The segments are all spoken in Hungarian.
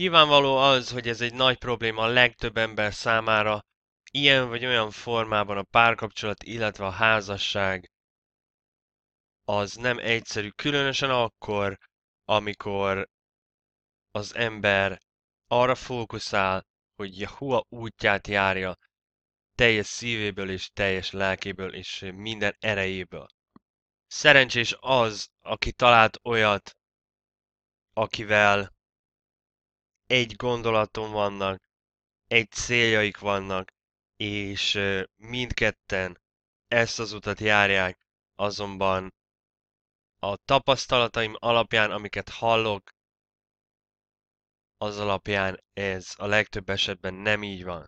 Nyilvánvaló az, hogy ez egy nagy probléma a legtöbb ember számára, ilyen vagy olyan formában a párkapcsolat, illetve a házasság az nem egyszerű, különösen akkor, amikor az ember arra fókuszál, hogy Jahua útját járja teljes szívéből és teljes lelkéből és minden erejéből. Szerencsés az, aki talált olyat, akivel egy gondolaton vannak, egy céljaik vannak, és mindketten ezt az utat járják, azonban a tapasztalataim alapján, amiket hallok, az alapján ez a legtöbb esetben nem így van.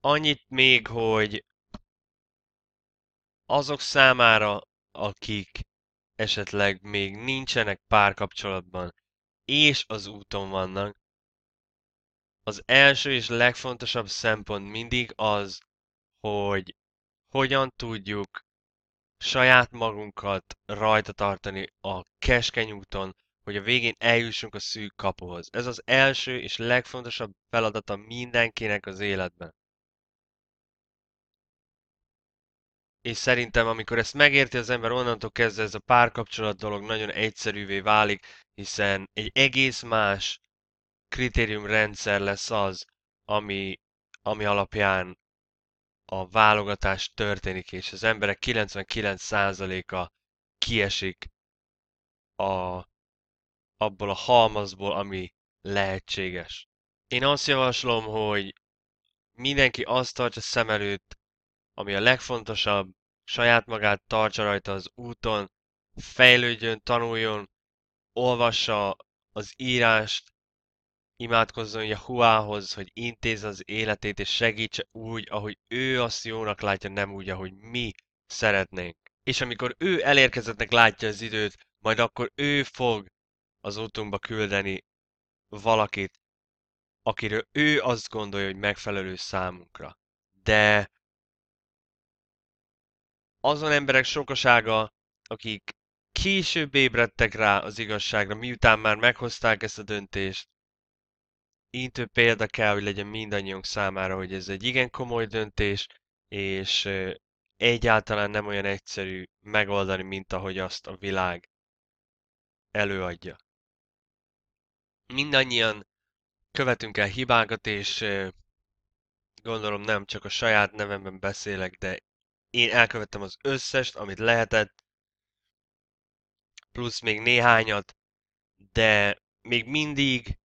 Annyit még, hogy azok számára, akik esetleg még nincsenek párkapcsolatban, és az úton vannak, az első és legfontosabb szempont mindig az, hogy hogyan tudjuk saját magunkat rajta tartani a keskeny úton, hogy a végén eljussunk a szűk kapuhoz. Ez az első és legfontosabb feladata mindenkinek az életben. És szerintem, amikor ezt megérti az ember, onnantól kezdve ez a párkapcsolat dolog nagyon egyszerűvé válik, hiszen egy egész más kritériumrendszer lesz az, ami, ami alapján a válogatás történik, és az emberek 99%-a kiesik a, abból a halmazból, ami lehetséges. Én azt javaslom, hogy mindenki azt tartsa szem előtt, ami a legfontosabb, saját magát tartsa rajta az úton, fejlődjön, tanuljon, olvassa az írást, imádkozzon Jahuához, hogy intéz az életét és segítse úgy, ahogy ő azt jónak látja, nem úgy, ahogy mi szeretnénk. És amikor ő elérkezettnek látja az időt, majd akkor ő fog az útunkba küldeni valakit, akiről ő azt gondolja, hogy megfelelő számunkra. De azon emberek sokasága, akik később ébredtek rá az igazságra, miután már meghozták ezt a döntést, intő példa kell, hogy legyen mindannyiunk számára, hogy ez egy igen komoly döntés, és egyáltalán nem olyan egyszerű megoldani, mint ahogy azt a világ előadja. Mindannyian követünk el hibákat, és gondolom nem csak a saját nevemben beszélek, de én elkövettem az összest, amit lehetett, plusz még néhányat, de még mindig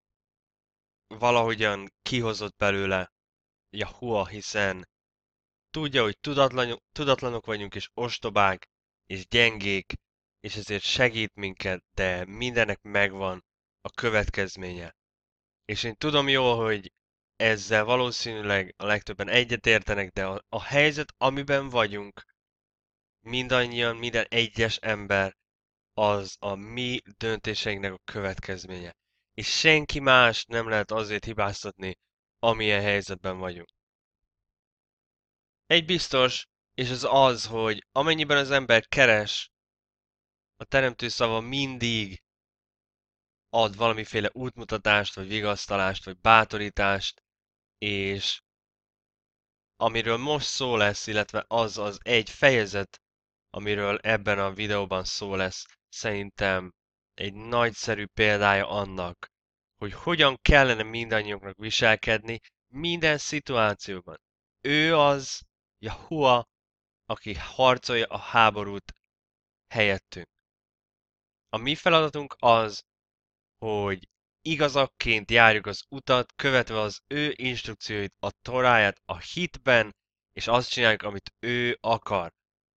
valahogyan kihozott belőle Yahua, hiszen tudja, hogy tudatlanok, tudatlanok vagyunk, és ostobák, és gyengék, és ezért segít minket, de mindenek megvan a következménye. És én tudom jól, hogy ezzel valószínűleg a legtöbben egyetértenek, de a, a helyzet, amiben vagyunk, mindannyian, minden egyes ember, az a mi döntéseinknek a következménye és senki más nem lehet azért hibáztatni, amilyen helyzetben vagyunk. Egy biztos, és az az, hogy amennyiben az ember keres, a teremtő szava mindig ad valamiféle útmutatást, vagy vigasztalást, vagy bátorítást, és amiről most szó lesz, illetve az az egy fejezet, amiről ebben a videóban szó lesz, szerintem egy nagyszerű példája annak, hogy hogyan kellene mindannyiunknak viselkedni minden szituációban. Ő az Jahua, aki harcolja a háborút helyettünk. A mi feladatunk az, hogy igazakként járjuk az utat, követve az ő instrukcióit, a toráját, a hitben, és azt csináljuk, amit ő akar.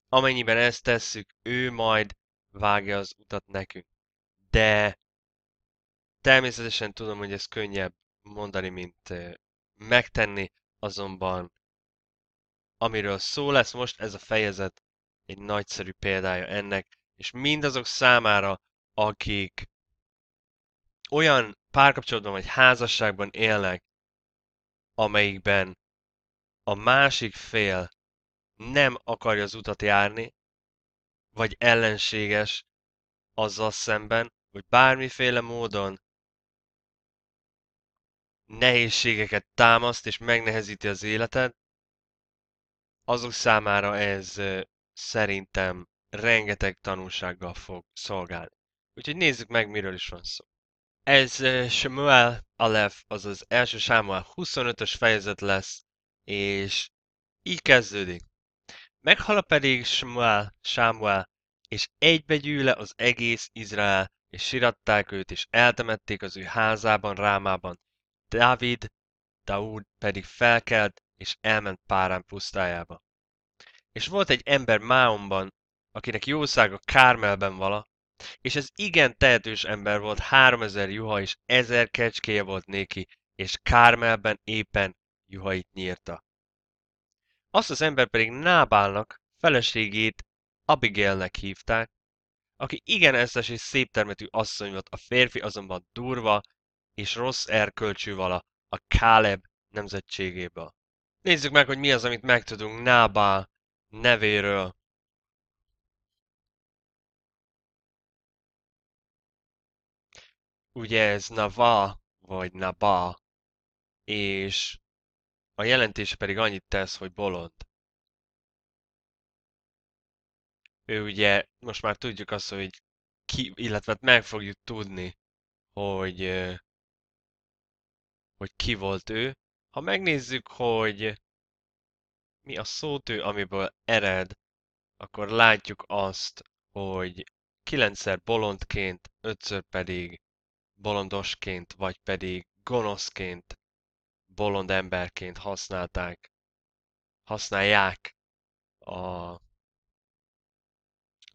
Amennyiben ezt tesszük, ő majd vágja az utat nekünk de természetesen tudom, hogy ez könnyebb mondani, mint megtenni, azonban amiről szó lesz most, ez a fejezet egy nagyszerű példája ennek, és mindazok számára, akik olyan párkapcsolatban vagy házasságban élnek, amelyikben a másik fél nem akarja az utat járni, vagy ellenséges azzal szemben, hogy bármiféle módon nehézségeket támaszt és megnehezíti az életed, azok számára ez szerintem rengeteg tanulsággal fog szolgálni. Úgyhogy nézzük meg, miről is van szó. Ez Samuel Aleph, azaz első Samuel 25-ös fejezet lesz, és így kezdődik. Meghala pedig Samuel, Samuel, és egybegyűle az egész Izrael, és siratták őt, és eltemették az ő házában, rámában. Dávid, Daúd pedig felkelt, és elment Párán pusztájába. És volt egy ember Máomban, akinek jószága Kármelben vala, és ez igen tehetős ember volt, háromezer juha és ezer kecskéje volt néki, és Kármelben éppen juhait nyírta. Azt az ember pedig Nábálnak, feleségét Abigailnek hívták, aki igen eszes és szép termetű asszony volt, a férfi azonban durva és rossz erkölcsű vala a Káleb nemzetségéből. Nézzük meg, hogy mi az, amit megtudunk Nábá nevéről. Ugye ez Nava, vagy Naba, és a jelentése pedig annyit tesz, hogy bolond. ő ugye, most már tudjuk azt, hogy ki, illetve hát meg fogjuk tudni, hogy, hogy ki volt ő. Ha megnézzük, hogy mi a szótő, amiből ered, akkor látjuk azt, hogy kilencszer bolondként, ötször pedig bolondosként, vagy pedig gonoszként, bolond emberként használták, használják a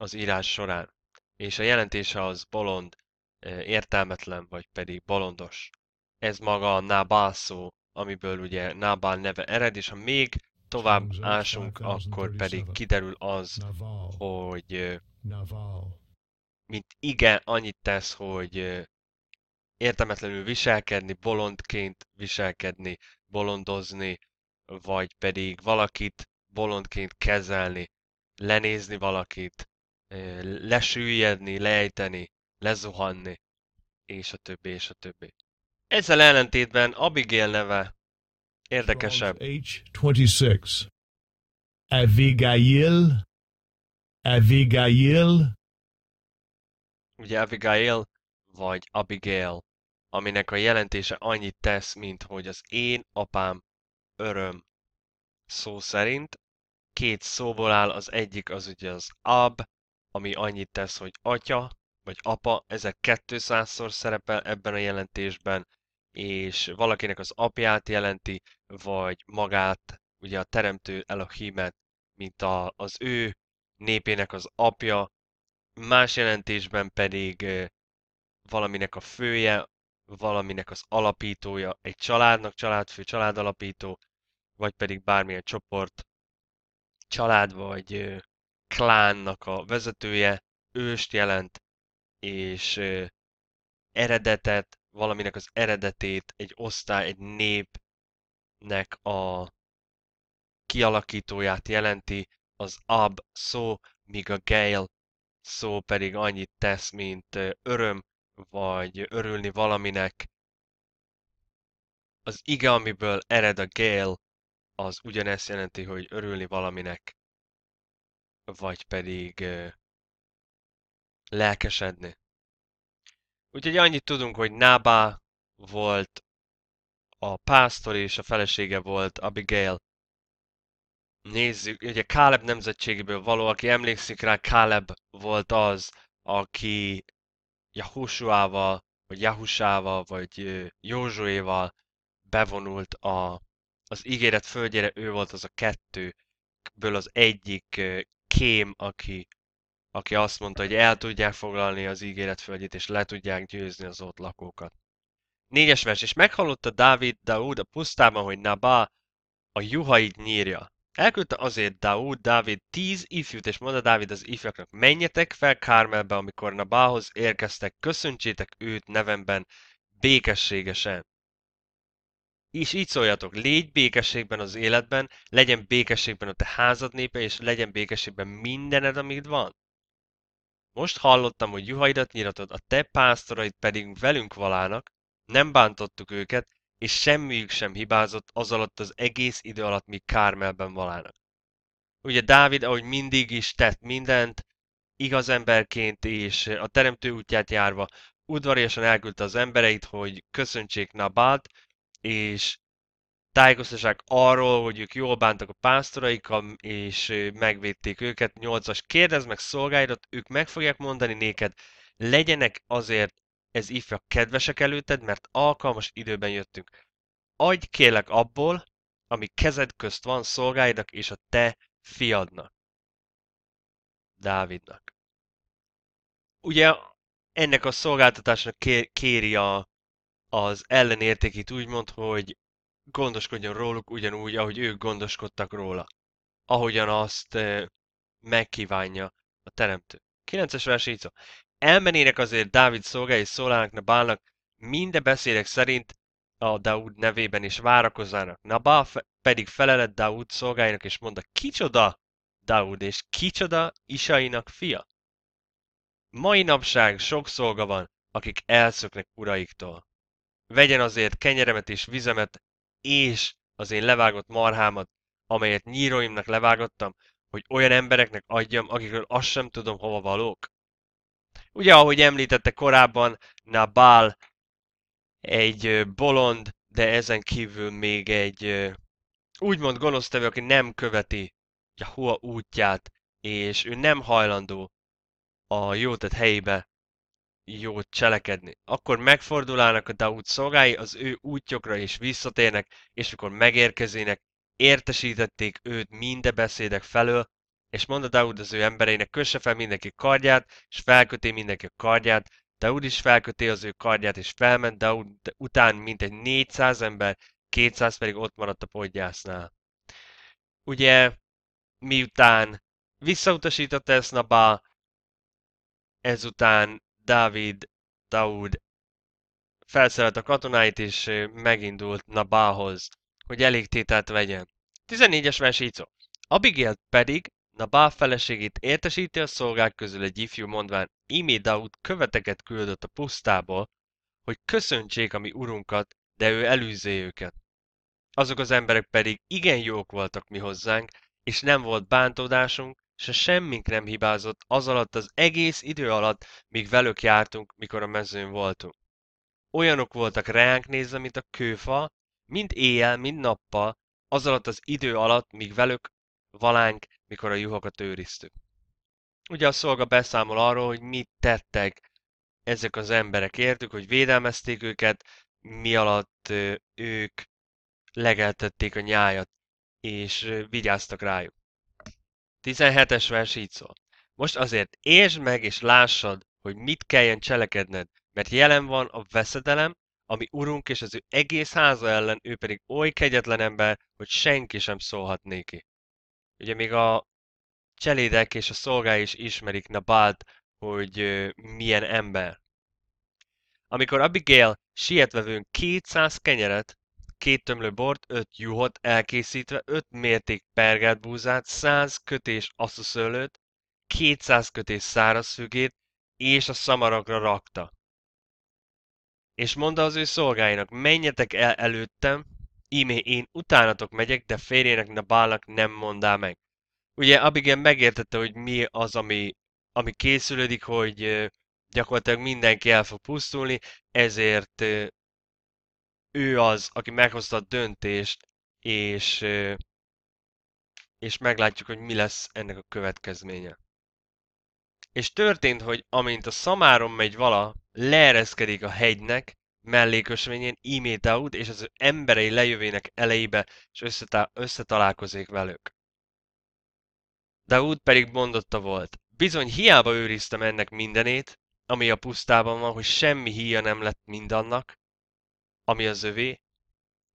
az írás során, és a jelentése az bolond, eh, értelmetlen, vagy pedig bolondos. Ez maga a nábál szó, amiből ugye nábál neve ered, és ha még tovább ásunk, akkor pedig kiderül az, hogy eh, mint igen, annyit tesz, hogy eh, értelmetlenül viselkedni, bolondként viselkedni, bolondozni, vagy pedig valakit bolondként kezelni, lenézni valakit, lesüllyedni, lejteni, lezuhanni, és a többi, és a többi. Ezzel ellentétben Abigail neve érdekesebb. H26. Abigail. Abigail. Ugye Abigail, vagy Abigail, aminek a jelentése annyit tesz, mint hogy az én apám öröm szó szerint. Két szóból áll, az egyik az ugye az ab, ami annyit tesz, hogy atya vagy apa, ezek 200-szor szerepel ebben a jelentésben, és valakinek az apját jelenti, vagy magát, ugye a teremtő Elohimet, mint a, az ő népének az apja, más jelentésben pedig valaminek a fője, valaminek az alapítója, egy családnak családfő, családalapító, vagy pedig bármilyen csoport, család vagy klánnak a vezetője, őst jelent, és eredetet, valaminek az eredetét, egy osztály, egy népnek a kialakítóját jelenti, az ab szó, míg a gale szó pedig annyit tesz, mint öröm, vagy örülni valaminek. Az ige, amiből ered a gale, az ugyanezt jelenti, hogy örülni valaminek vagy pedig lelkesedni. Úgyhogy annyit tudunk, hogy Nába volt a pásztor és a felesége volt Abigail. Nézzük, ugye Káleb nemzetségéből való, aki emlékszik rá, Káleb volt az, aki Jahusuával, vagy Jahusával, vagy Józsuéval bevonult a, az ígéret földjére, ő volt az a kettőből az egyik Kém, aki, aki azt mondta, hogy el tudják foglalni az földjét, és le tudják győzni az ott lakókat. Négyes vers, és meghallotta Dávid Daúd a pusztában, hogy Nabá a Juhaid nyírja. Elküldte azért Daúd, Dávid tíz ifjút, és mondta Dávid az ifjaknak, menjetek fel Kármelbe, amikor Nabához érkeztek, köszöntsétek őt nevemben békességesen és így szóljatok, légy békességben az életben, legyen békességben a te házad népe, és legyen békességben mindened, amit van. Most hallottam, hogy juhaidat nyíratod, a te pásztoraid pedig velünk valának, nem bántottuk őket, és semmiük sem hibázott az alatt az egész idő alatt, míg Kármelben valának. Ugye Dávid, ahogy mindig is tett mindent, igaz emberként és a teremtő útját járva, udvariasan elküldte az embereit, hogy köszöntsék Nabát, és tájékoztassák arról, hogy ők jól bántak a pásztoraikkal, és megvédték őket. Nyolcas, kérdezd meg szolgáidat, ők meg fogják mondani néked, legyenek azért ez ifja kedvesek előtted, mert alkalmas időben jöttünk. Adj kélek abból, ami kezed közt van szolgáidak és a te fiadnak. Dávidnak. Ugye ennek a szolgáltatásnak kéri a, az ellenértékét úgy mond, hogy gondoskodjon róluk ugyanúgy, ahogy ők gondoskodtak róla. Ahogyan azt megkívánja a teremtő. 9-es vers így szó. Elmenének azért Dávid szolgái szólának Nabálnak, minden beszélek szerint a Daud nevében is várakozzának. Nabál fe- pedig felelet Daud szolgáinak, és mondta, kicsoda Daud, és kicsoda Isainak fia? Mai napság sok szolga van, akik elszöknek uraiktól vegyen azért kenyeremet és vizemet, és az én levágott marhámat, amelyet nyíróimnak levágottam, hogy olyan embereknek adjam, akikről azt sem tudom, hova valók. Ugye, ahogy említette korábban, Nabal egy bolond, de ezen kívül még egy úgymond gonosztevő, aki nem követi Jahua útját, és ő nem hajlandó a jótett helyébe jót cselekedni. Akkor megfordulának a Daud szolgái az ő útjokra és visszatérnek, és mikor megérkezének, értesítették őt minde beszédek felől, és mondta Daud az ő embereinek, kösse fel mindenki kardját, és felköté mindenki a kardját, Daud is felköté az ő kardját, és felment Daud után mintegy 400 ember, 200 pedig ott maradt a podgyásznál. Ugye, miután visszautasította ezt Nabal, ezután Dávid, Daud felszerelt a katonáit, és megindult Nabához, hogy elég tételt vegyen. 14-es vers így szól. Abigail pedig Nabá feleségét értesíti a szolgák közül egy ifjú mondván, Imi Daud követeket küldött a pusztából, hogy köszöntsék a mi urunkat, de ő elűzé őket. Azok az emberek pedig igen jók voltak mi hozzánk, és nem volt bántódásunk, a semmink nem hibázott az alatt az egész idő alatt, míg velük jártunk, mikor a mezőn voltunk. Olyanok voltak ránk nézve, mint a kőfa, mind éjjel, mind nappal, az alatt az idő alatt, míg velük valánk, mikor a juhokat őriztük. Ugye a szolga beszámol arról, hogy mit tettek ezek az emberek értük, hogy védelmezték őket, mi alatt ők legeltették a nyájat, és vigyáztak rájuk. 17-es vers így szól. Most azért értsd meg és lássad, hogy mit kelljen cselekedned, mert jelen van a veszedelem, ami urunk és az ő egész háza ellen, ő pedig oly kegyetlen ember, hogy senki sem szólhat néki. Ugye még a cselédek és a szolgái is ismerik Nabált, hogy milyen ember. Amikor Abigail sietvevőn 200 kenyeret két tömlő bort, öt juhot elkészítve, öt mérték pergelt búzát, 100 kötés asszuszölőt, 200 kötés szárazfügét, és a szamarakra rakta. És mondta az ő szolgáinak, menjetek el előttem, ímé én utánatok megyek, de férjének Nabálnak nem mondá meg. Ugye Abigen megértette, hogy mi az, ami, ami készülődik, hogy gyakorlatilag mindenki el fog pusztulni, ezért ő az, aki meghozta a döntést, és, és meglátjuk, hogy mi lesz ennek a következménye. És történt, hogy amint a szamáron megy vala, leereszkedik a hegynek, mellékösvényén Imétaud és az ő emberei lejövének elejébe, és összetá- összetalálkozik velük. Daud pedig mondotta volt, bizony hiába őriztem ennek mindenét, ami a pusztában van, hogy semmi híja nem lett mindannak, ami az övé,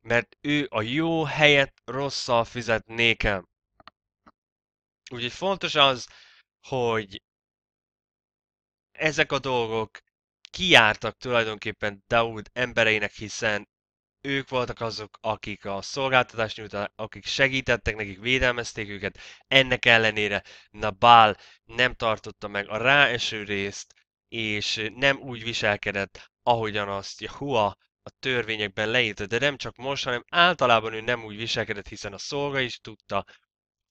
mert ő a jó helyet rosszal fizet nékem. Úgyhogy fontos az, hogy ezek a dolgok kiártak tulajdonképpen Daud embereinek, hiszen ők voltak azok, akik a szolgáltatást nyújtottak, akik segítettek nekik, védelmezték őket. Ennek ellenére Nabal nem tartotta meg a ráeső részt, és nem úgy viselkedett, ahogyan azt Jahua a törvényekben leírta, de nem csak most, hanem általában ő nem úgy viselkedett, hiszen a szolga is tudta, a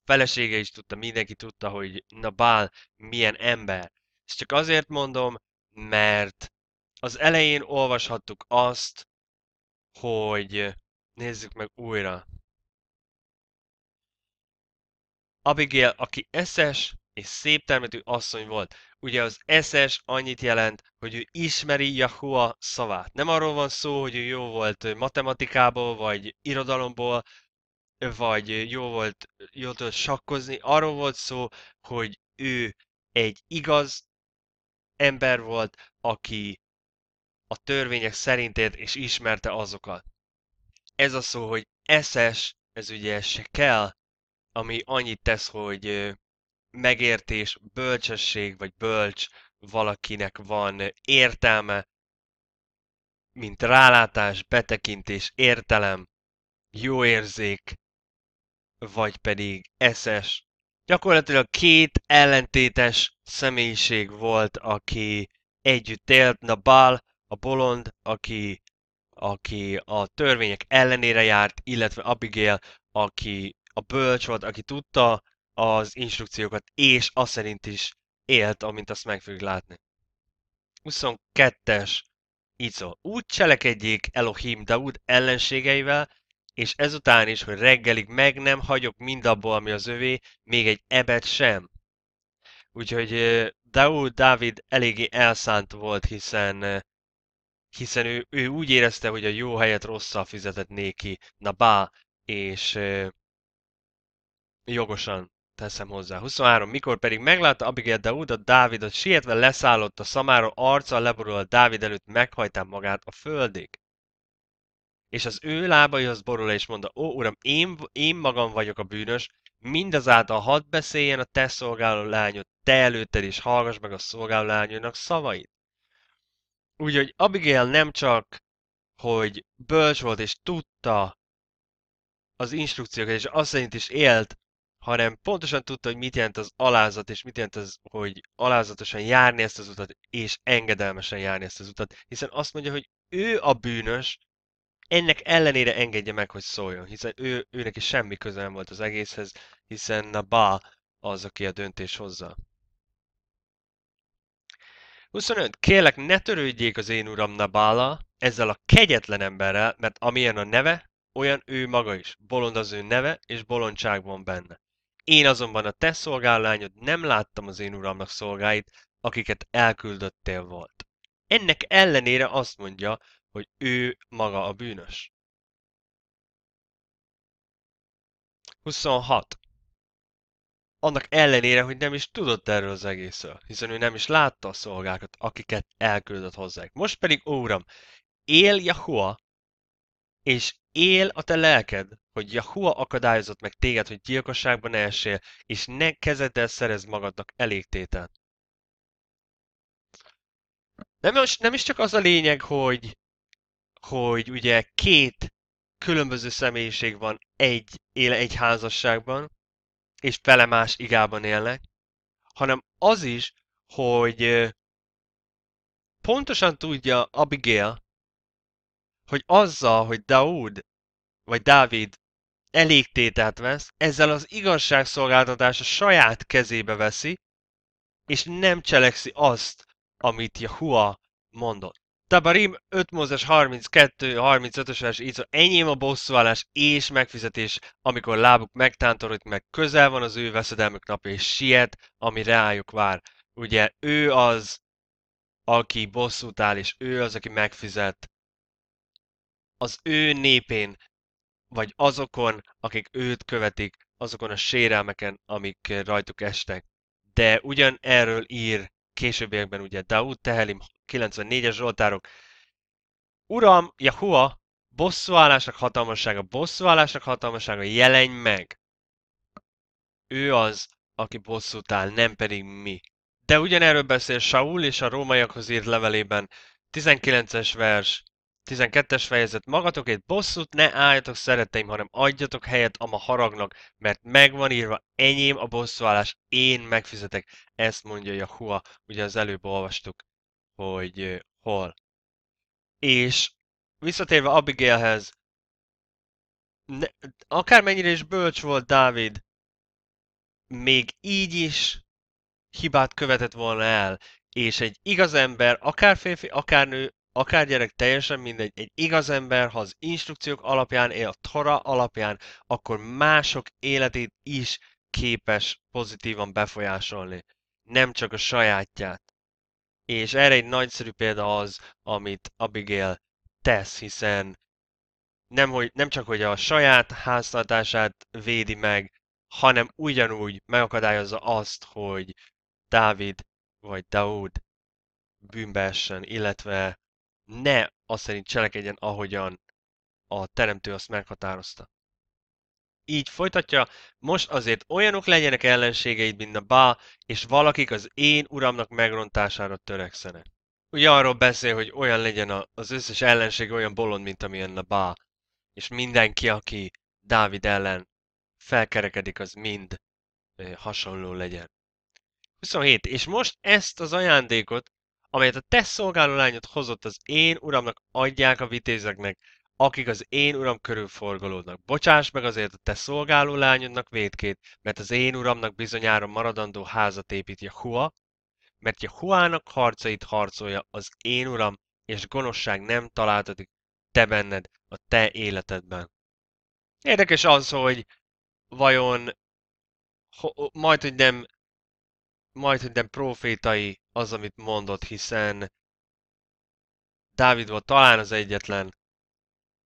felesége is tudta, mindenki tudta, hogy na Bál milyen ember. Ezt csak azért mondom, mert az elején olvashattuk azt, hogy nézzük meg újra. Abigail, aki eszes és szép termetű asszony volt, ugye az SS annyit jelent, hogy ő ismeri Yahua szavát. Nem arról van szó, hogy ő jó volt matematikából, vagy irodalomból, vagy jó volt, jó tudott sakkozni. Arról volt szó, hogy ő egy igaz ember volt, aki a törvények szerint élt és ismerte azokat. Ez a szó, hogy SS, ez ugye se kell, ami annyit tesz, hogy megértés, bölcsesség vagy bölcs valakinek van értelme, mint rálátás, betekintés, értelem, jó érzék, vagy pedig eszes. Gyakorlatilag két ellentétes személyiség volt, aki együtt élt, Nabal, a bolond, aki, aki a törvények ellenére járt, illetve Abigail, aki a bölcs volt, aki tudta az instrukciókat, és azt szerint is élt, amint azt meg fogjuk látni. 22-es szól. Úgy cselekedjék Elohim Daud ellenségeivel, és ezután is, hogy reggelig meg nem hagyok mindabból, ami az övé, még egy ebet sem. Úgyhogy Daud Dávid eléggé elszánt volt, hiszen hiszen ő, ő úgy érezte, hogy a jó helyet rosszal fizetett néki, na bá, és jogosan teszem hozzá. 23. Mikor pedig meglátta Abigail a Dávidot sietve leszállott a szamáról, arca leborul a Dávid előtt, meghajtá magát a földig. És az ő lábaihoz borul és mondta, ó uram, én, én magam vagyok a bűnös, mindazáltal hadd beszéljen a te szolgáló lányod, te előtted is hallgass meg a szolgáló lányodnak szavait. Úgyhogy Abigail nem csak, hogy bölcs volt és tudta az instrukciókat, és azt szerint is élt, hanem pontosan tudta, hogy mit jelent az alázat, és mit jelent az, hogy alázatosan járni ezt az utat, és engedelmesen járni ezt az utat, hiszen azt mondja, hogy ő a bűnös, ennek ellenére engedje meg, hogy szóljon, hiszen ő, őnek is semmi köze nem volt az egészhez, hiszen Nabá az, aki a döntés hozza. 25. Kélek, ne törődjék az én uram Nabála ezzel a kegyetlen emberrel, mert amilyen a neve, olyan ő maga is. Bolond az ő neve, és bolondság van benne. Én azonban a te szolgálányod nem láttam az én uramnak szolgáit, akiket elküldöttél volt. Ennek ellenére azt mondja, hogy ő maga a bűnös. 26. Annak ellenére, hogy nem is tudott erről az egészről, hiszen ő nem is látta a szolgákat, akiket elküldött hozzá. Most pedig, Óram, él Jahua, és él a te lelked, hogy Jahua akadályozott meg téged, hogy gyilkosságban ne és ne kezeddel szerez magadnak elégtételt. Nem, most nem is csak az a lényeg, hogy, hogy ugye két különböző személyiség van egy, éle egy házasságban, és vele más igában élnek, hanem az is, hogy pontosan tudja Abigail, hogy azzal, hogy Daud vagy Dávid elégtételt vesz, ezzel az igazságszolgáltatás a saját kezébe veszi, és nem cselekszi azt, amit Jahua mondott. Tabarim 5 Mózes 32-35-ös így enyém a bosszúállás és megfizetés, amikor lábuk megtántorodik, meg közel van az ő veszedelmük nap, és siet, ami rájuk vár. Ugye ő az, aki bosszút áll, és ő az, aki megfizet az ő népén, vagy azokon, akik őt követik, azokon a sérelmeken, amik rajtuk estek. De ugyan erről ír későbbiekben ugye Daud Tehelim 94-es Zsoltárok. Uram, Jahua, bosszúállásnak hatalmassága, bosszúállásnak hatalmassága, jelenj meg! Ő az, aki bosszút áll, nem pedig mi. De ugyanerről beszél Saul és a rómaiakhoz írt levelében, 19-es vers. 12-es fejezet, magatokért bosszút ne álljatok, szeretteim, hanem adjatok helyet a ma haragnak, mert megvan írva, enyém a bosszúállás, én megfizetek. Ezt mondja Jahua, ugye az előbb olvastuk, hogy uh, hol. És visszatérve Abigailhez, ne, akármennyire is bölcs volt Dávid, még így is hibát követett volna el, és egy igaz ember, akár férfi, akár nő, akár gyerek, teljesen mindegy, egy igaz ember, ha az instrukciók alapján él, a Tora alapján, akkor mások életét is képes pozitívan befolyásolni, nem csak a sajátját. És erre egy nagyszerű példa az, amit Abigail tesz, hiszen nem, hogy, nem csak, hogy a saját háztartását védi meg, hanem ugyanúgy megakadályozza azt, hogy Dávid vagy Daud bűnbe essen, illetve ne azt szerint cselekedjen, ahogyan a teremtő azt meghatározta. Így folytatja, most azért olyanok legyenek ellenségeid, mint a Bá, és valakik az én uramnak megrontására törekszenek. Ugye arról beszél, hogy olyan legyen az összes ellenség olyan bolond, mint amilyen a Bá, és mindenki, aki Dávid ellen felkerekedik, az mind hasonló legyen. 27. És most ezt az ajándékot, amelyet a te szolgáló lányod hozott az én uramnak adják a vitézeknek, akik az én uram körül forgolódnak. Bocsáss meg azért a te szolgáló lányodnak védkét, mert az én uramnak bizonyára maradandó házat épít Jahua, mert Jahuának harcait harcolja az én uram, és gonoszság nem találtatik te benned, a te életedben. Érdekes az, hogy vajon ho, majd, hogy nem majd minden profétai az, amit mondott, hiszen Dávid volt talán az egyetlen,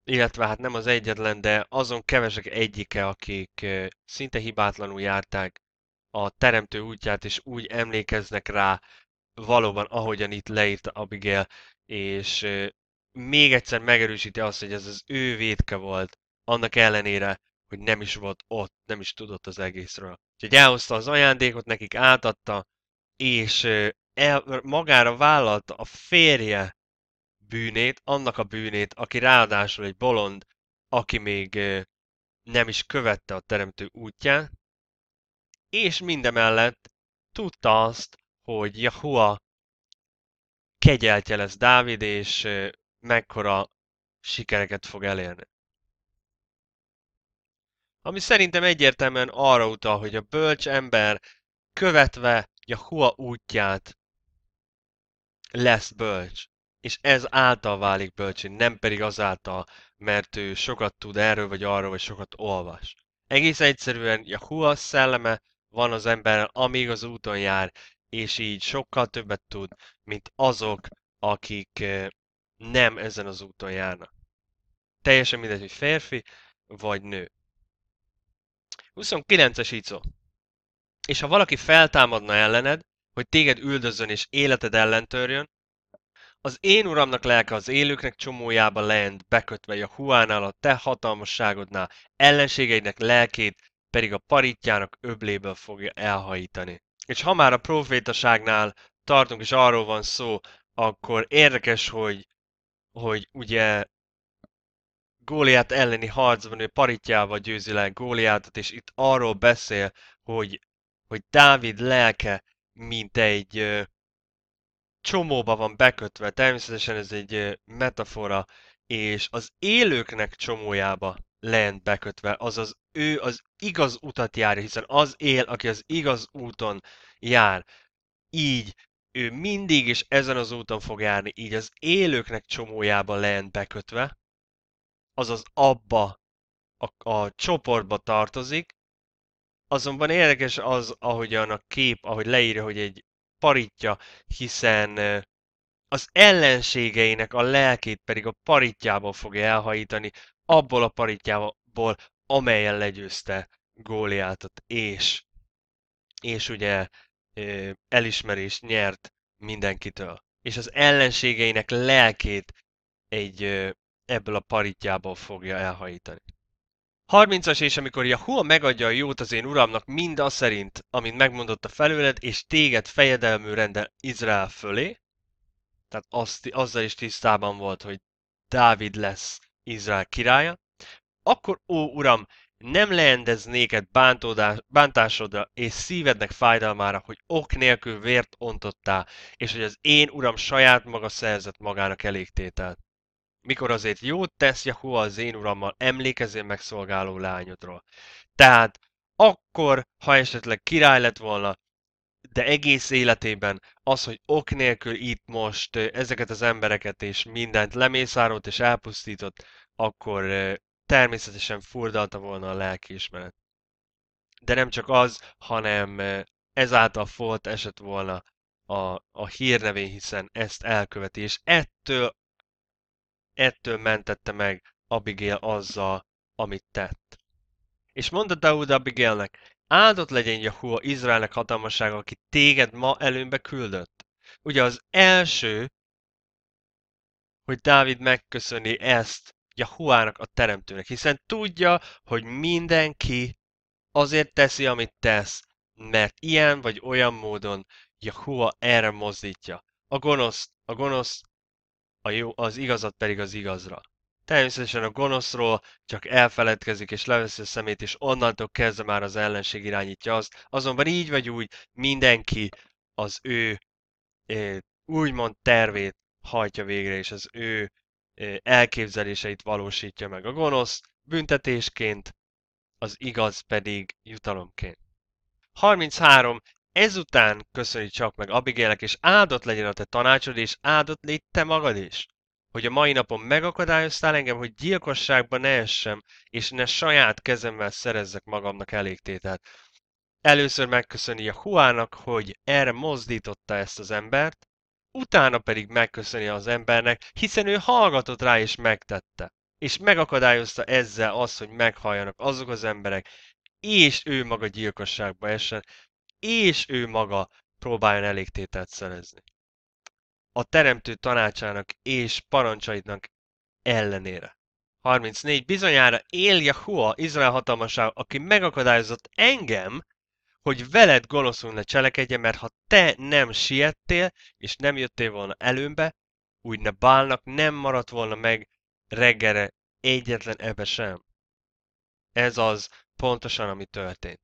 illetve hát nem az egyetlen, de azon kevesek egyike, akik szinte hibátlanul járták a teremtő útját, és úgy emlékeznek rá valóban, ahogyan itt leírta Abigail, és még egyszer megerősíti azt, hogy ez az ő védke volt, annak ellenére, hogy nem is volt ott, nem is tudott az egészről. Úgyhogy elhozta az ajándékot, nekik átadta, és el, magára vállalta a férje bűnét, annak a bűnét, aki ráadásul egy bolond, aki még nem is követte a teremtő útját, és mindemellett tudta azt, hogy Jahua kegyeltje lesz Dávid, és mekkora sikereket fog elérni ami szerintem egyértelműen arra utal, hogy a bölcs ember követve a hua útját lesz bölcs. És ez által válik bölcs, nem pedig azáltal, mert ő sokat tud erről vagy arról, vagy sokat olvas. Egész egyszerűen hua szelleme van az emberrel, amíg az úton jár, és így sokkal többet tud, mint azok, akik eh, nem ezen az úton járnak. Teljesen mindegy, hogy férfi vagy nő. 29-es ICO. És ha valaki feltámadna ellened, hogy téged üldözön és életed ellen törjön, az én uramnak lelke az élőknek csomójába leend, bekötve a huánál a te hatalmasságodnál, ellenségeidnek lelkét pedig a paritjának öbléből fogja elhajítani. És ha már a profétaságnál tartunk és arról van szó, akkor érdekes, hogy, hogy ugye Góliát elleni harcban ő paritjával győzi le Góliátot, és itt arról beszél, hogy, hogy Dávid lelke, mint egy ö, csomóba van bekötve, természetesen ez egy ö, metafora, és az élőknek csomójába lent bekötve, azaz ő az igaz utat jár, hiszen az él, aki az igaz úton jár. Így ő mindig is ezen az úton fog járni, így az élőknek csomójába lent bekötve, azaz abba a, a csoportba tartozik, azonban érdekes az, ahogyan a kép, ahogy leírja, hogy egy paritja, hiszen az ellenségeinek a lelkét pedig a paritjából fogja elhajítani, abból a paritjából, amelyen legyőzte Góliátot, és, és ugye elismerést nyert mindenkitől. És az ellenségeinek lelkét egy ebből a paritjából fogja elhajítani. 30-as, és amikor Yahua megadja a jót az én uramnak mind az szerint, amint a felőled, és téged fejedelmű rendel Izrael fölé, tehát azt, azzal is tisztában volt, hogy Dávid lesz Izrael királya, akkor, ó uram, nem leendez néked bántásodra és szívednek fájdalmára, hogy ok nélkül vért ontottál, és hogy az én uram saját maga szerzett magának elégtételt mikor azért jót tesz Jahova az én urammal, meg szolgáló lányodról. Tehát akkor, ha esetleg király lett volna, de egész életében az, hogy ok nélkül itt most ezeket az embereket és mindent lemészárolt és elpusztított, akkor természetesen furdalta volna a lelkiismeret. De nem csak az, hanem ezáltal folt esett volna a, a hírnevén, hiszen ezt elköveti, és ettől ettől mentette meg Abigail azzal, amit tett. És mondta Daud Abigailnek, áldott legyen Jahua Izraelnek hatalmasága, aki téged ma előnbe küldött. Ugye az első, hogy Dávid megköszöni ezt Jahuának a teremtőnek, hiszen tudja, hogy mindenki azért teszi, amit tesz, mert ilyen vagy olyan módon Jahua erre mozdítja. A gonosz, a gonosz a jó, az igazat pedig az igazra. Természetesen a gonoszról csak elfeledkezik és leveszi a szemét, és onnantól kezdve már az ellenség irányítja azt. Azonban így vagy úgy mindenki az ő úgymond tervét hajtja végre, és az ő elképzeléseit valósítja meg. A gonosz büntetésként, az igaz pedig jutalomként. 33 ezután köszöni csak meg Abigailnek, és áldott legyen a te tanácsod, és áldott légy te magad is, hogy a mai napon megakadályoztál engem, hogy gyilkosságba ne essem, és ne saját kezemmel szerezzek magamnak elégtételt. Először megköszöni a Huának, hogy erre mozdította ezt az embert, utána pedig megköszöni az embernek, hiszen ő hallgatott rá és megtette. És megakadályozta ezzel azt, hogy meghalljanak azok az emberek, és ő maga gyilkosságba essen és ő maga próbáljon elégtételt szerezni. A teremtő tanácsának és parancsaidnak ellenére. 34. Bizonyára él Jahua, Izrael hatalmaság, aki megakadályozott engem, hogy veled gonoszul ne cselekedje, mert ha te nem siettél, és nem jöttél volna előmbe, úgy ne bálnak, nem maradt volna meg reggere egyetlen ebbe sem. Ez az pontosan, ami történt.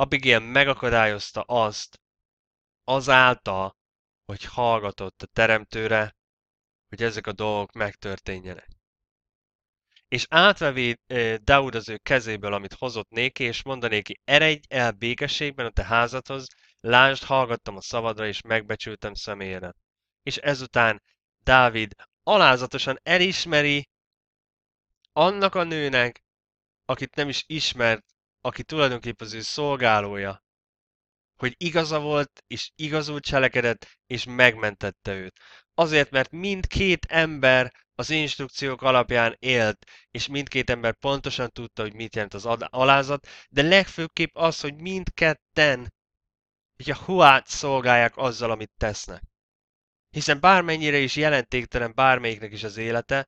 Abigail megakadályozta azt, azáltal, hogy hallgatott a teremtőre, hogy ezek a dolgok megtörténjenek. És átvevé Daud az ő kezéből, amit hozott néki, és mondanéki, eredj el békességben a te házathoz, lásd, hallgattam a szavadra, és megbecsültem személyre. És ezután Dávid alázatosan elismeri annak a nőnek, akit nem is ismert, aki tulajdonképpen az ő szolgálója, hogy igaza volt, és igazul cselekedett, és megmentette őt. Azért, mert mindkét ember az instrukciók alapján élt, és mindkét ember pontosan tudta, hogy mit jelent az alázat, de legfőképp az, hogy mindketten hogy a huát szolgálják azzal, amit tesznek. Hiszen bármennyire is jelentéktelen bármelyiknek is az élete,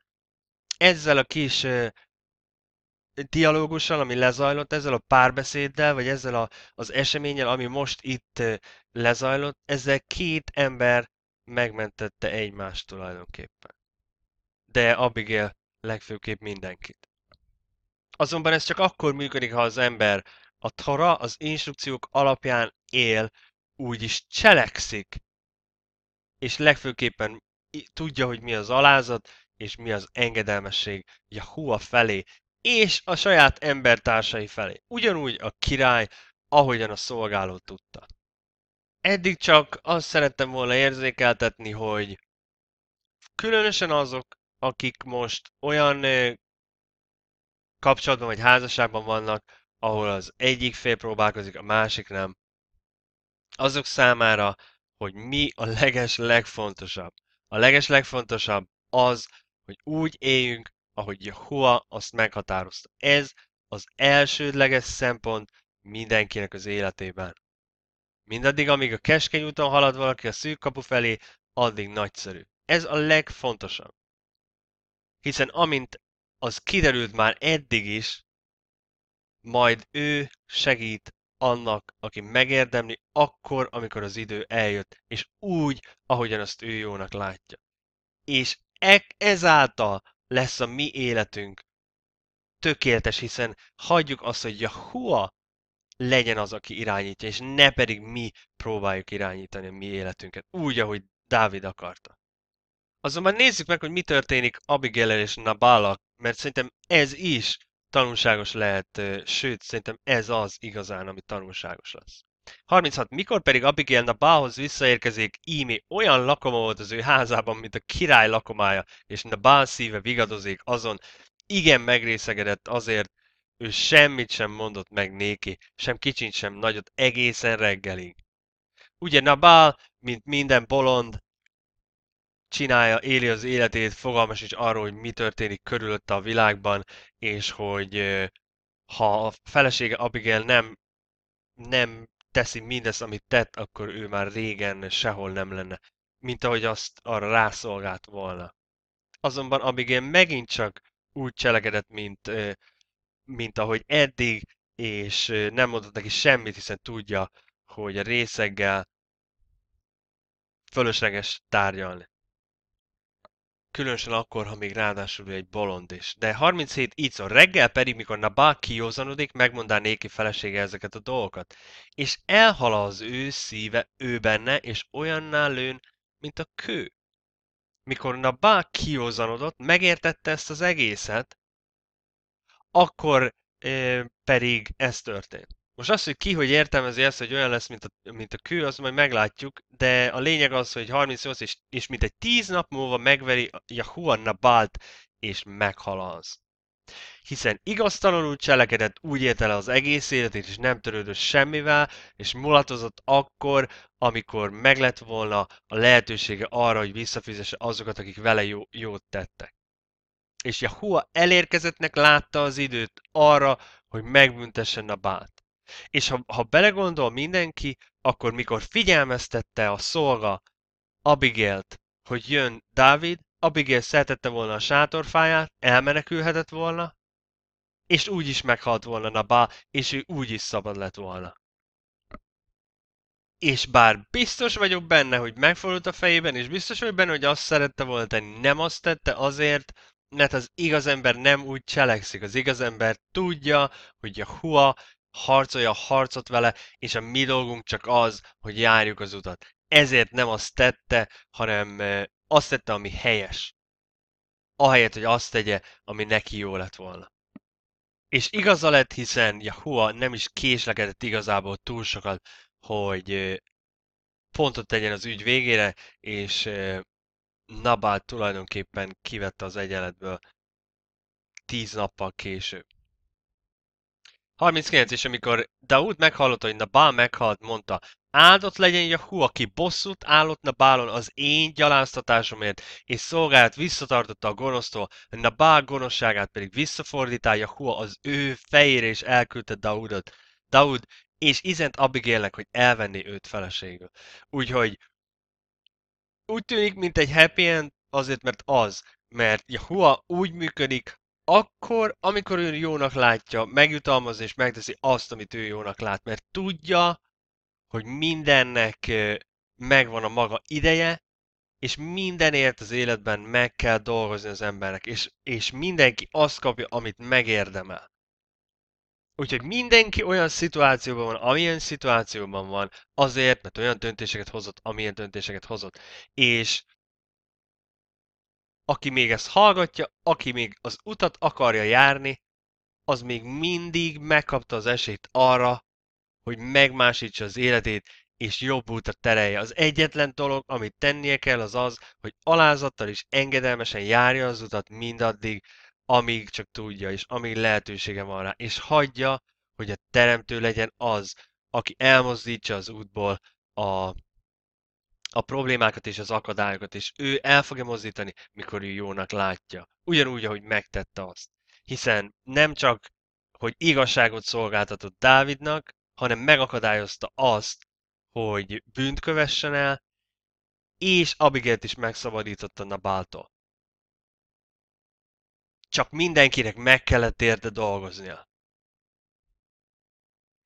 ezzel a kis dialógussal, ami lezajlott, ezzel a párbeszéddel, vagy ezzel a, az eseménnyel, ami most itt lezajlott, ezzel két ember megmentette egymást tulajdonképpen. De Abigail legfőképp mindenkit. Azonban ez csak akkor működik, ha az ember a tara az instrukciók alapján él, úgyis cselekszik, és legfőképpen tudja, hogy mi az alázat, és mi az engedelmesség Jahua felé, és a saját embertársai felé. Ugyanúgy a király, ahogyan a szolgáló tudta. Eddig csak azt szerettem volna érzékeltetni, hogy különösen azok, akik most olyan kapcsolatban vagy házasságban vannak, ahol az egyik fél próbálkozik, a másik nem, azok számára, hogy mi a leges legfontosabb. A leges legfontosabb az, hogy úgy éljünk, ahogy Jehova azt meghatározta. Ez az elsődleges szempont mindenkinek az életében. Mindaddig, amíg a keskeny úton halad valaki a szűk kapu felé, addig nagyszerű. Ez a legfontosabb. Hiszen amint az kiderült már eddig is, majd ő segít annak, aki megérdemli, akkor, amikor az idő eljött, és úgy, ahogyan azt ő jónak látja. És ezáltal lesz a mi életünk. Tökéletes, hiszen hagyjuk azt, hogy Jahua legyen az, aki irányítja, és ne pedig mi próbáljuk irányítani a mi életünket, úgy, ahogy Dávid akarta. Azonban nézzük meg, hogy mi történik abigail és Nabala, mert szerintem ez is tanulságos lehet, sőt, szerintem ez az igazán, ami tanulságos lesz. 36. Mikor pedig Abigail a bához visszaérkezik, ími olyan lakoma volt az ő házában, mint a király lakomája, és a bál szíve vigadozik azon, igen megrészegedett azért, ő semmit sem mondott meg néki, sem kicsit sem nagyot egészen reggelig. Ugye Nabál, mint minden bolond, csinálja, éli az életét, fogalmas is arról, hogy mi történik körülötte a világban, és hogy ha a felesége Abigail nem, nem teszi mindezt, amit tett, akkor ő már régen sehol nem lenne, mint ahogy azt arra rászolgált volna. Azonban én megint csak úgy cselekedett, mint, mint ahogy eddig, és nem mondott neki semmit, hiszen tudja, hogy a részeggel fölösleges tárgyalni. Különösen akkor, ha még ráadásul egy bolond is. De 37 így szól, reggel pedig, mikor Nabal kiózanodik, megmondá néki felesége ezeket a dolgokat. És elhala az ő szíve ő benne, és olyanná lőn, mint a kő. Mikor Nabal kiózanodott, megértette ezt az egészet, akkor eh, pedig ez történt. Most az, hogy ki hogy értelmezi ezt, hogy olyan lesz, mint a, mint a kő, azt majd meglátjuk, de a lényeg az, hogy 38 és, és mint egy 10 nap múlva megveri Jahuanna Balt és meghalansz. Hiszen igaztalanul cselekedett, úgy élte le az egész életét, és nem törődött semmivel, és mulatozott akkor, amikor meg lett volna a lehetősége arra, hogy visszafizesse azokat, akik vele jó, jót tettek. És Jahua elérkezettnek látta az időt arra, hogy megbüntessen a bát. És ha, ha belegondol mindenki, akkor mikor figyelmeztette a szolga Abigélt, hogy jön Dávid, Abigail szeretette volna a sátorfáját, elmenekülhetett volna, és úgy is meghalt volna Nabá, és ő úgy is szabad lett volna. És bár biztos vagyok benne, hogy megfordult a fejében, és biztos vagyok benne, hogy azt szerette volna tenni, nem azt tette azért, mert az igaz ember nem úgy cselekszik. Az igaz ember tudja, hogy a hua harcolja a harcot vele, és a mi dolgunk csak az, hogy járjuk az utat. Ezért nem azt tette, hanem azt tette, ami helyes. Ahelyett, hogy azt tegye, ami neki jó lett volna. És igaza lett, hiszen Jahua nem is késlekedett igazából túl sokat, hogy pontot tegyen az ügy végére, és Nabát tulajdonképpen kivette az egyenletből tíz nappal később. 39, és amikor Daud meghallotta, hogy Nabal meghalt, mondta, áldott legyen Jahu, aki bosszút állott Nabálon az én gyaláztatásomért, és szolgált visszatartotta a gonosztól, Nabál gonoszságát pedig visszafordítá Jahu az ő fejére, és elküldte Daudot. Daud és izent Abigélnek, hogy elvenni őt feleségül. Úgyhogy úgy tűnik, mint egy happy end, azért mert az, mert Jahua úgy működik, akkor, amikor ő jónak látja, megjutalmaz és megteszi azt, amit ő jónak lát, mert tudja, hogy mindennek megvan a maga ideje, és mindenért az életben meg kell dolgozni az embernek, és, és mindenki azt kapja, amit megérdemel. Úgyhogy mindenki olyan szituációban van, amilyen szituációban van, azért, mert olyan döntéseket hozott, amilyen döntéseket hozott. És aki még ezt hallgatja, aki még az utat akarja járni, az még mindig megkapta az esélyt arra, hogy megmásítsa az életét, és jobb útra terelje. Az egyetlen dolog, amit tennie kell, az az, hogy alázattal és engedelmesen járja az utat mindaddig, amíg csak tudja, és amíg lehetősége van rá, és hagyja, hogy a teremtő legyen az, aki elmozdítsa az útból a a problémákat és az akadályokat, és ő el fogja mozdítani, mikor ő jónak látja. Ugyanúgy, ahogy megtette azt. Hiszen nem csak, hogy igazságot szolgáltatott Dávidnak, hanem megakadályozta azt, hogy bűnt kövessen el, és Abigert is megszabadította Nabáltól. Csak mindenkinek meg kellett érte dolgoznia.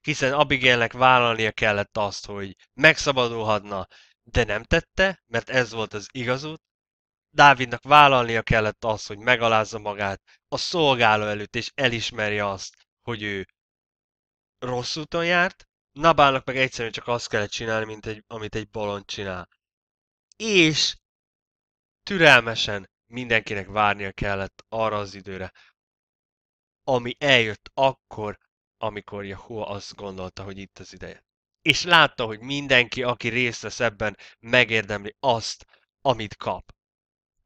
Hiszen Abigailnek vállalnia kellett azt, hogy megszabadulhatna, de nem tette, mert ez volt az igazút. Dávidnak vállalnia kellett az, hogy megalázza magát a szolgáló előtt, és elismerje azt, hogy ő rossz úton járt, Nabának meg egyszerűen csak azt kellett csinálni, mint egy, amit egy bolond csinál. És türelmesen mindenkinek várnia kellett arra az időre, ami eljött akkor, amikor Jehova azt gondolta, hogy itt az ideje és látta, hogy mindenki, aki részt vesz ebben, megérdemli azt, amit kap.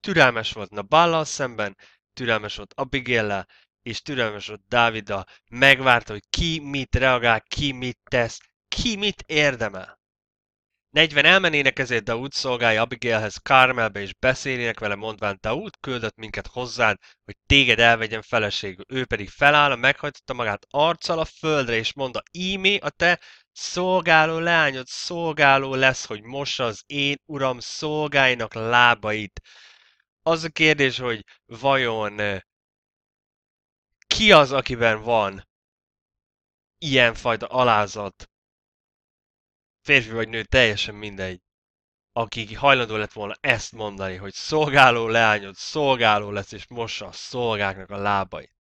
Türelmes volt Nabállal szemben, türelmes volt abigail és türelmes volt Dávida, megvárta, hogy ki mit reagál, ki mit tesz, ki mit érdemel. 40 elmenének ezért Daud szolgálja Abigailhez Kármelbe, és beszélnének vele, mondván Daud küldött minket hozzád, hogy téged elvegyen feleségül. Ő pedig feláll, meghajtotta magát arccal a földre, és mondta, ímé a te Szolgáló leányod szolgáló lesz, hogy mossa az én uram szolgáinak lábait. Az a kérdés, hogy vajon ki az, akiben van ilyenfajta alázat, férfi vagy nő, teljesen mindegy, aki hajlandó lett volna ezt mondani, hogy szolgáló leányod szolgáló lesz, és mossa a szolgáknak a lábait.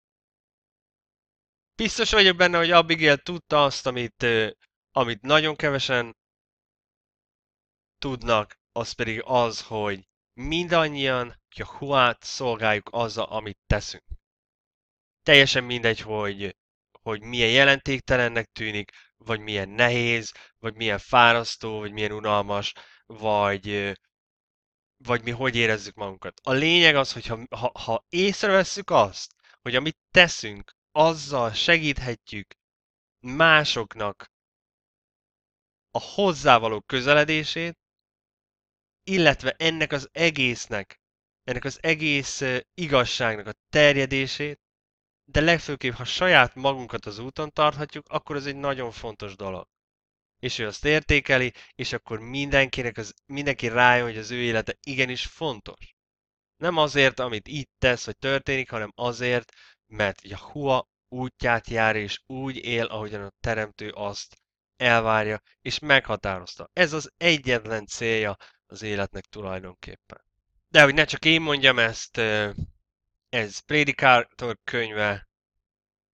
Biztos vagyok benne, hogy Abigail tudta azt, amit amit nagyon kevesen tudnak, az pedig az, hogy mindannyian Jahuát szolgáljuk azzal, amit teszünk. Teljesen mindegy, hogy, hogy milyen jelentéktelennek tűnik, vagy milyen nehéz, vagy milyen fárasztó, vagy milyen unalmas, vagy, vagy mi hogy érezzük magunkat. A lényeg az, hogy ha, ha, ha észrevesszük azt, hogy amit teszünk, azzal segíthetjük másoknak a hozzávaló közeledését, illetve ennek az egésznek, ennek az egész igazságnak a terjedését, de legfőképp, ha saját magunkat az úton tarthatjuk, akkor ez egy nagyon fontos dolog. És ő azt értékeli, és akkor mindenkinek az, mindenki rájön, hogy az ő élete igenis fontos. Nem azért, amit itt tesz, vagy történik, hanem azért, mert Jahua útját jár, és úgy él, ahogyan a Teremtő azt elvárja, és meghatározta. Ez az egyetlen célja az életnek tulajdonképpen. De hogy ne csak én mondjam ezt, ez Prédikátor könyve,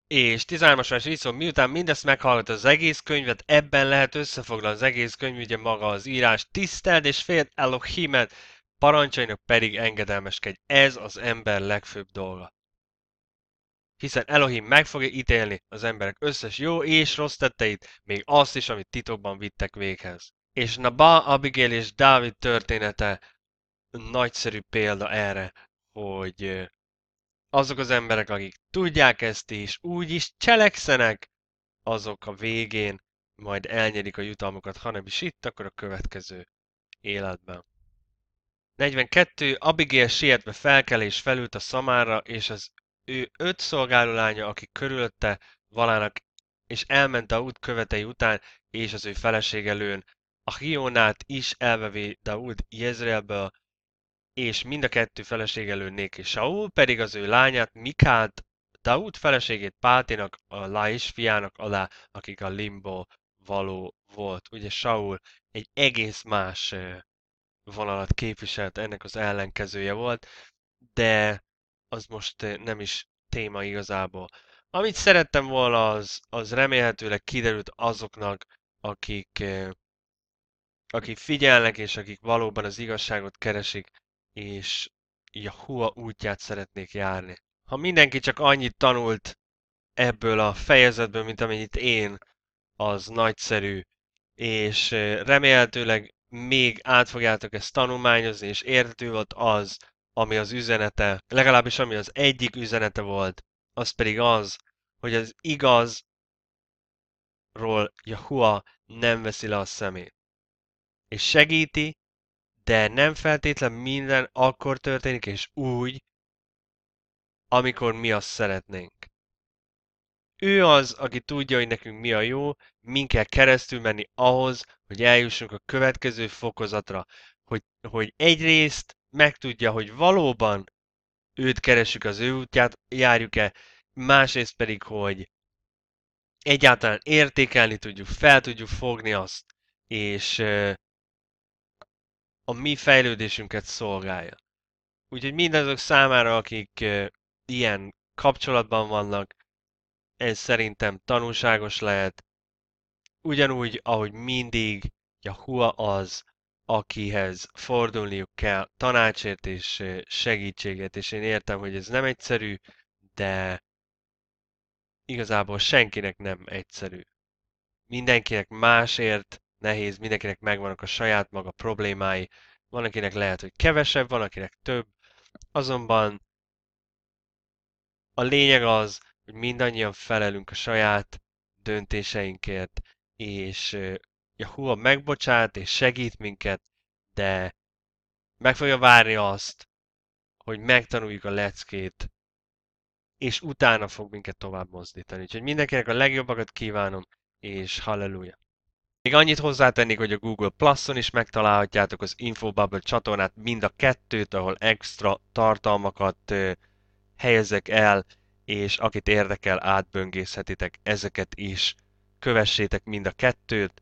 és 13-as vers így miután mindezt meghallott az egész könyvet, ebben lehet összefoglalni az egész könyv, ugye maga az írás, tiszteld és féld Elohimet, parancsainak pedig engedelmeskedj. Ez az ember legfőbb dolga hiszen Elohim meg fogja ítélni az emberek összes jó és rossz tetteit, még azt is, amit titokban vittek véghez. És Naba, Abigail és Dávid története nagyszerű példa erre, hogy azok az emberek, akik tudják ezt és úgy is cselekszenek, azok a végén majd elnyerik a jutalmukat, hanem is itt, akkor a következő életben. 42. Abigail sietve felkel és felült a szamára, és az ő öt szolgálólánya, aki körülötte valának, és elment a út követei után, és az ő felesége előn A Hionát is elvevé Daud Jezreelből, és mind a kettő felesége előn néki. Saul pedig az ő lányát, Mikát, Daud feleségét Pátinak, a Laish fiának alá, akik a limbo való volt. Ugye Saul egy egész más vonalat képviselt, ennek az ellenkezője volt, de az most eh, nem is téma igazából. Amit szerettem volna, az, az remélhetőleg kiderült azoknak, akik, eh, akik figyelnek, és akik valóban az igazságot keresik, és hua útját szeretnék járni. Ha mindenki csak annyit tanult ebből a fejezetből, mint amennyit én, az nagyszerű, és eh, remélhetőleg még át fogjátok ezt tanulmányozni, és érthető volt az, ami az üzenete, legalábbis ami az egyik üzenete volt, az pedig az, hogy az igazról Jahua nem veszi le a szemét. És segíti, de nem feltétlen minden akkor történik, és úgy, amikor mi azt szeretnénk. Ő az, aki tudja, hogy nekünk mi a jó, min kell keresztül menni ahhoz, hogy eljussunk a következő fokozatra, hogy, hogy egyrészt megtudja, hogy valóban őt keresük az ő útját, járjuk-e, másrészt pedig, hogy egyáltalán értékelni tudjuk, fel tudjuk fogni azt, és a mi fejlődésünket szolgálja. Úgyhogy mindazok számára, akik ilyen kapcsolatban vannak, ez szerintem tanulságos lehet. Ugyanúgy, ahogy mindig, Yahua az akihez fordulniuk kell tanácsért és segítséget, és én értem, hogy ez nem egyszerű, de igazából senkinek nem egyszerű. Mindenkinek másért nehéz, mindenkinek megvannak a saját maga problémái, van akinek lehet, hogy kevesebb, van akinek több, azonban a lényeg az, hogy mindannyian felelünk a saját döntéseinkért, és Jehova megbocsát és segít minket, de meg fogja várni azt, hogy megtanuljuk a leckét, és utána fog minket tovább mozdítani. Úgyhogy mindenkinek a legjobbakat kívánom, és halleluja! Még annyit hozzátennék, hogy a Google Plus-on is megtalálhatjátok az Infobubble csatornát, mind a kettőt, ahol extra tartalmakat helyezek el, és akit érdekel, átböngészhetitek ezeket is. Kövessétek mind a kettőt,